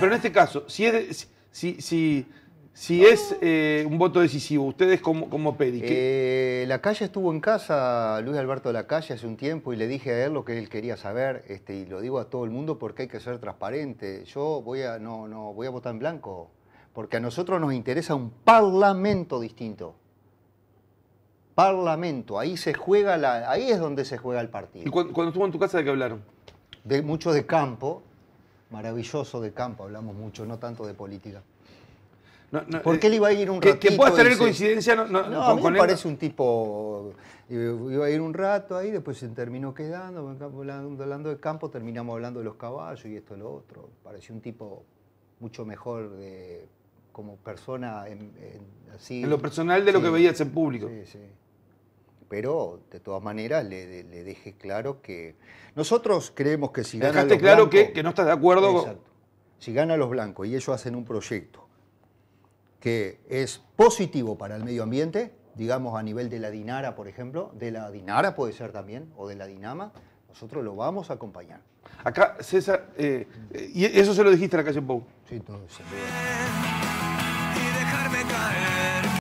Pero en este caso, si es, si, si, es eh, un voto decisivo, ustedes como, como eh, la calle estuvo en casa, Luis Alberto de la calle, hace un tiempo y le dije a él lo que él quería saber, este, y lo digo a todo el mundo porque hay que ser transparente. Yo voy a, no, no, voy a votar en blanco, porque a nosotros nos interesa un parlamento distinto. Parlamento, ahí se juega la, ahí es donde se juega el partido. ¿Y cuando, estuvo en tu casa de qué hablaron? De mucho de campo, maravilloso de campo, hablamos mucho, no tanto de política. ¿Por eh, qué él iba a ir un ratito? Que, que tener coincidencia no, no, no me parece un tipo... Eh, iba a ir un rato ahí, después se terminó quedando, hablando de campo, terminamos hablando de los caballos y esto y lo otro. Pareció un tipo mucho mejor como persona en, así. lo personal de lo que veías en público. Sí, sí pero de todas maneras le, deje claro que nosotros creemos que si gana los claro blancos, que, que, no estás de acuerdo exacto, si gana los blancos y ellos hacen un proyecto que es positivo para el medio ambiente digamos a nivel de la dinara por ejemplo de la dinara puede ser también o de la dinama nosotros lo vamos a acompañar acá César eh, eh, y eso se lo dijiste a la calle Pau. sí todo sin